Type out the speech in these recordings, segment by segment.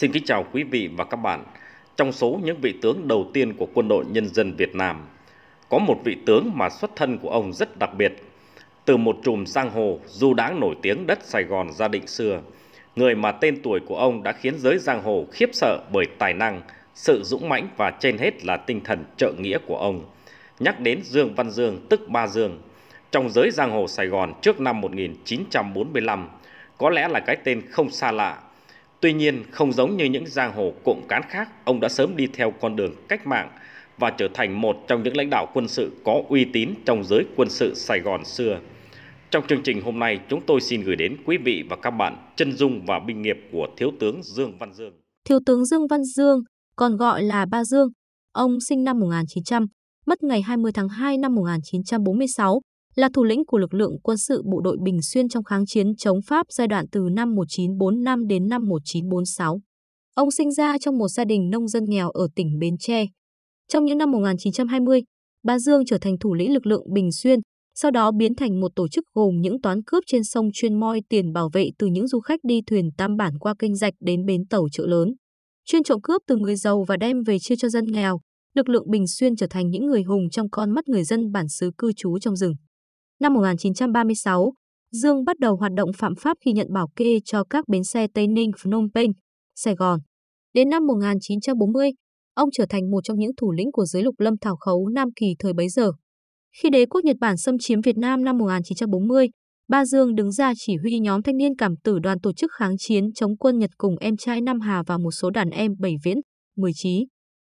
Xin kính chào quý vị và các bạn. Trong số những vị tướng đầu tiên của quân đội nhân dân Việt Nam, có một vị tướng mà xuất thân của ông rất đặc biệt. Từ một chùm giang hồ du đáng nổi tiếng đất Sài Gòn gia định xưa, người mà tên tuổi của ông đã khiến giới giang hồ khiếp sợ bởi tài năng, sự dũng mãnh và trên hết là tinh thần trợ nghĩa của ông. Nhắc đến Dương Văn Dương tức Ba Dương, trong giới giang hồ Sài Gòn trước năm 1945, có lẽ là cái tên không xa lạ Tuy nhiên, không giống như những giang hồ cộm cán khác, ông đã sớm đi theo con đường cách mạng và trở thành một trong những lãnh đạo quân sự có uy tín trong giới quân sự Sài Gòn xưa. Trong chương trình hôm nay, chúng tôi xin gửi đến quý vị và các bạn chân dung và binh nghiệp của Thiếu tướng Dương Văn Dương. Thiếu tướng Dương Văn Dương, còn gọi là Ba Dương, ông sinh năm 1900, mất ngày 20 tháng 2 năm 1946, là thủ lĩnh của lực lượng quân sự bộ đội Bình Xuyên trong kháng chiến chống Pháp giai đoạn từ năm 1945 đến năm 1946. Ông sinh ra trong một gia đình nông dân nghèo ở tỉnh Bến Tre. Trong những năm 1920, Ba Dương trở thành thủ lĩnh lực lượng Bình Xuyên, sau đó biến thành một tổ chức gồm những toán cướp trên sông chuyên moi tiền bảo vệ từ những du khách đi thuyền tam bản qua kênh rạch đến bến tàu chợ lớn. Chuyên trộm cướp từ người giàu và đem về chia cho dân nghèo, lực lượng Bình Xuyên trở thành những người hùng trong con mắt người dân bản xứ cư trú trong rừng. Năm 1936, Dương bắt đầu hoạt động phạm pháp khi nhận bảo kê cho các bến xe Tây Ninh, Phnom Penh, Sài Gòn. Đến năm 1940, ông trở thành một trong những thủ lĩnh của giới lục lâm thảo khấu Nam Kỳ thời bấy giờ. Khi đế quốc Nhật Bản xâm chiếm Việt Nam năm 1940, Ba Dương đứng ra chỉ huy nhóm thanh niên cảm tử đoàn tổ chức kháng chiến chống quân Nhật cùng em trai Nam Hà và một số đàn em Bảy Viễn, Mười Chí.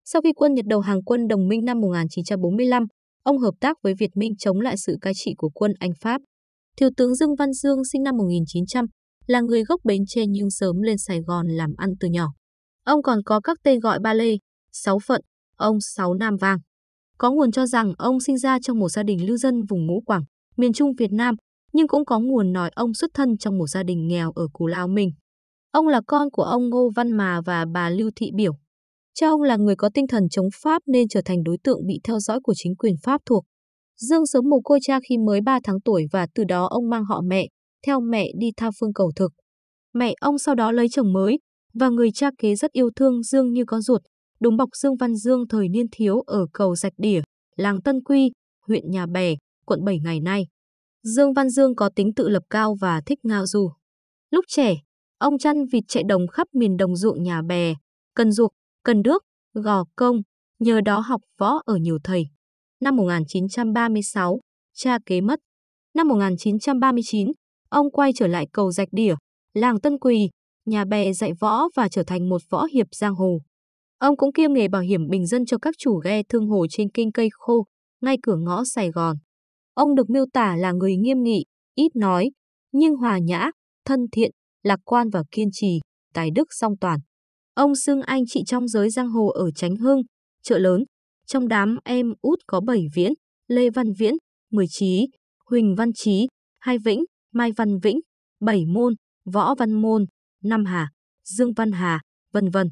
Sau khi quân Nhật đầu hàng quân đồng minh năm 1945, Ông hợp tác với Việt Minh chống lại sự cai trị của quân Anh Pháp. Thiếu tướng Dương Văn Dương sinh năm 1900, là người gốc Bến Tre nhưng sớm lên Sài Gòn làm ăn từ nhỏ. Ông còn có các tên gọi ba lê, sáu phận, ông sáu nam vàng. Có nguồn cho rằng ông sinh ra trong một gia đình lưu dân vùng ngũ Quảng, miền Trung Việt Nam, nhưng cũng có nguồn nói ông xuất thân trong một gia đình nghèo ở Cù Lao Minh. Ông là con của ông Ngô Văn Mà và bà Lưu Thị Biểu. Cha ông là người có tinh thần chống Pháp nên trở thành đối tượng bị theo dõi của chính quyền Pháp thuộc. Dương sớm mồ côi cha khi mới 3 tháng tuổi và từ đó ông mang họ mẹ, theo mẹ đi tha phương cầu thực. Mẹ ông sau đó lấy chồng mới, và người cha kế rất yêu thương Dương như con ruột, đúng bọc Dương Văn Dương thời niên thiếu ở cầu Sạch Đỉa, làng Tân Quy, huyện Nhà Bè, quận 7 ngày nay. Dương Văn Dương có tính tự lập cao và thích ngao du. Lúc trẻ, ông chăn vịt chạy đồng khắp miền đồng ruộng nhà bè, cần ruộc, Cần Đức, Gò Công, nhờ đó học võ ở nhiều thầy. Năm 1936, cha kế mất. Năm 1939, ông quay trở lại cầu Dạch Đỉa, làng Tân Quỳ, nhà bè dạy võ và trở thành một võ hiệp giang hồ. Ông cũng kiêm nghề bảo hiểm bình dân cho các chủ ghe thương hồ trên kinh cây khô, ngay cửa ngõ Sài Gòn. Ông được miêu tả là người nghiêm nghị, ít nói, nhưng hòa nhã, thân thiện, lạc quan và kiên trì, tài đức song toàn. Ông xưng anh chị trong giới giang hồ ở Tránh Hưng, chợ lớn. Trong đám em út có bảy viễn, Lê Văn Viễn, mười trí, Huỳnh Văn Trí, Hai Vĩnh, Mai Văn Vĩnh, Bảy Môn, Võ Văn Môn, Nam Hà, Dương Văn Hà, vân vân.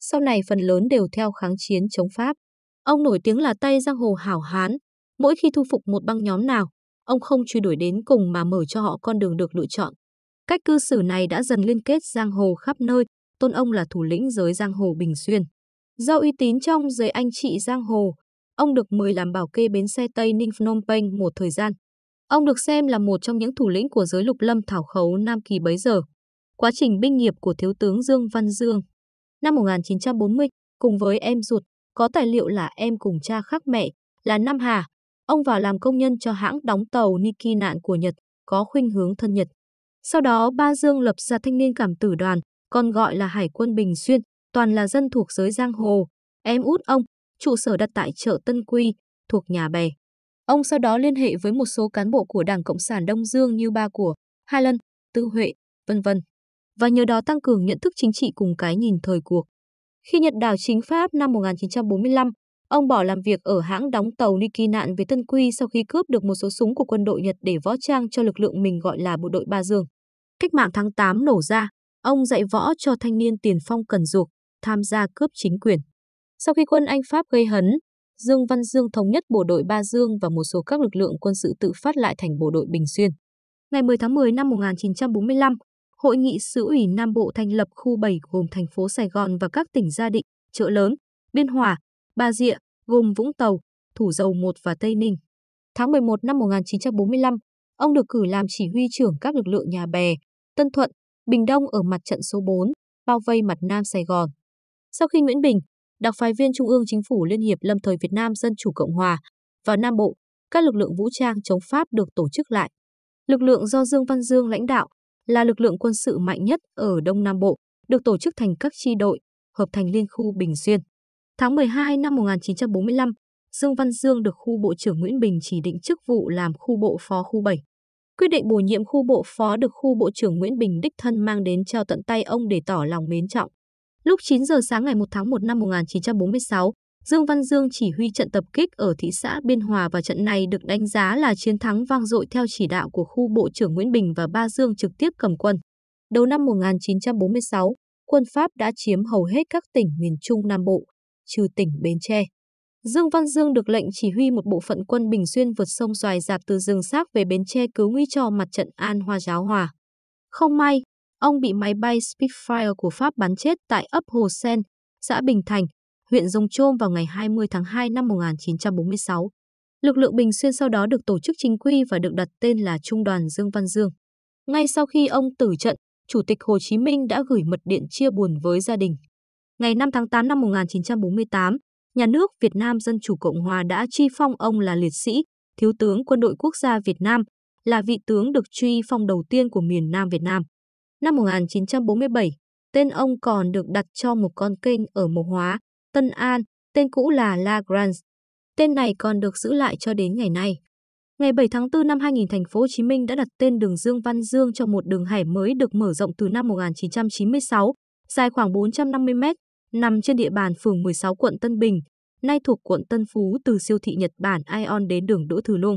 Sau này phần lớn đều theo kháng chiến chống Pháp. Ông nổi tiếng là tay giang hồ hảo hán. Mỗi khi thu phục một băng nhóm nào, ông không truy đuổi đến cùng mà mở cho họ con đường được lựa chọn. Cách cư xử này đã dần liên kết giang hồ khắp nơi, tôn ông là thủ lĩnh giới giang hồ Bình Xuyên. Do uy tín trong giới anh chị giang hồ, ông được mời làm bảo kê bến xe Tây Ninh Phnom Penh một thời gian. Ông được xem là một trong những thủ lĩnh của giới lục lâm thảo khấu Nam Kỳ bấy giờ. Quá trình binh nghiệp của Thiếu tướng Dương Văn Dương Năm 1940, cùng với em ruột, có tài liệu là em cùng cha khác mẹ, là Nam Hà, ông vào làm công nhân cho hãng đóng tàu Niki nạn của Nhật, có khuynh hướng thân Nhật. Sau đó, Ba Dương lập ra thanh niên cảm tử đoàn, còn gọi là Hải quân Bình Xuyên, toàn là dân thuộc giới giang hồ. Em út ông, trụ sở đặt tại chợ Tân Quy, thuộc nhà bè. Ông sau đó liên hệ với một số cán bộ của Đảng Cộng sản Đông Dương như Ba Của, Hai Lân, Tư Huệ, vân vân. Và nhờ đó tăng cường nhận thức chính trị cùng cái nhìn thời cuộc. Khi Nhật đảo chính Pháp năm 1945, ông bỏ làm việc ở hãng đóng tàu đi nạn về Tân Quy sau khi cướp được một số súng của quân đội Nhật để võ trang cho lực lượng mình gọi là bộ đội Ba Dương. Cách mạng tháng 8 nổ ra, Ông dạy võ cho thanh niên tiền phong cần dục, tham gia cướp chính quyền. Sau khi quân Anh Pháp gây hấn, Dương Văn Dương thống nhất bộ đội Ba Dương và một số các lực lượng quân sự tự phát lại thành bộ đội Bình Xuyên. Ngày 10 tháng 10 năm 1945, Hội nghị Sứ ủy Nam Bộ thành lập khu 7 gồm thành phố Sài Gòn và các tỉnh Gia Định, Chợ Lớn, Biên Hòa, Ba Rịa, gồm Vũng Tàu, Thủ Dầu Một và Tây Ninh. Tháng 11 năm 1945, ông được cử làm chỉ huy trưởng các lực lượng nhà bè, Tân Thuận, Bình Đông ở mặt trận số 4, bao vây mặt Nam Sài Gòn. Sau khi Nguyễn Bình, đặc phái viên Trung ương Chính phủ Liên hiệp Lâm thời Việt Nam Dân chủ Cộng hòa vào Nam Bộ, các lực lượng vũ trang chống Pháp được tổ chức lại. Lực lượng do Dương Văn Dương lãnh đạo là lực lượng quân sự mạnh nhất ở Đông Nam Bộ, được tổ chức thành các chi đội, hợp thành liên khu Bình Xuyên. Tháng 12 năm 1945, Dương Văn Dương được khu Bộ trưởng Nguyễn Bình chỉ định chức vụ làm khu bộ phó khu 7. Quyết định bổ nhiệm khu bộ phó được khu Bộ trưởng Nguyễn Bình đích thân mang đến trao tận tay ông để tỏ lòng mến trọng. Lúc 9 giờ sáng ngày 1 tháng 1 năm 1946, Dương Văn Dương chỉ huy trận tập kích ở thị xã Biên Hòa và trận này được đánh giá là chiến thắng vang dội theo chỉ đạo của khu Bộ trưởng Nguyễn Bình và Ba Dương trực tiếp cầm quân. Đầu năm 1946, quân Pháp đã chiếm hầu hết các tỉnh miền Trung Nam Bộ, trừ tỉnh Bến Tre. Dương Văn Dương được lệnh chỉ huy một bộ phận quân Bình Xuyên vượt sông xoài dạt từ rừng xác về Bến Tre cứu nguy cho mặt trận An Hoa Giáo Hòa. Không may, ông bị máy bay Spitfire của Pháp bắn chết tại ấp Hồ Sen, xã Bình Thành, huyện Rồng Trôm vào ngày 20 tháng 2 năm 1946. Lực lượng Bình Xuyên sau đó được tổ chức chính quy và được đặt tên là Trung đoàn Dương Văn Dương. Ngay sau khi ông tử trận, Chủ tịch Hồ Chí Minh đã gửi mật điện chia buồn với gia đình. Ngày 5 tháng 8 năm 1948, Nhà nước Việt Nam Dân Chủ Cộng Hòa đã truy phong ông là liệt sĩ, thiếu tướng quân đội quốc gia Việt Nam, là vị tướng được truy phong đầu tiên của miền Nam Việt Nam. Năm 1947, tên ông còn được đặt cho một con kênh ở Mộc Hóa, Tân An, tên cũ là La Grande. Tên này còn được giữ lại cho đến ngày nay. Ngày 7 tháng 4 năm 2000, thành phố Hồ Chí Minh đã đặt tên đường Dương Văn Dương cho một đường hải mới được mở rộng từ năm 1996, dài khoảng 450 mét nằm trên địa bàn phường 16 quận Tân Bình, nay thuộc quận Tân Phú từ siêu thị Nhật Bản Ion đến đường Đỗ Thừa Lung.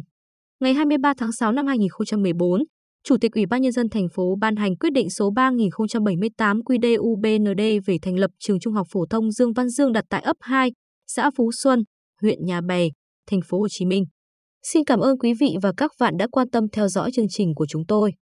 Ngày 23 tháng 6 năm 2014, Chủ tịch Ủy ban Nhân dân thành phố ban hành quyết định số 3078 QĐ-UBND về thành lập trường trung học phổ thông Dương Văn Dương đặt tại ấp 2, xã Phú Xuân, huyện Nhà Bè, thành phố Hồ Chí Minh. Xin cảm ơn quý vị và các bạn đã quan tâm theo dõi chương trình của chúng tôi.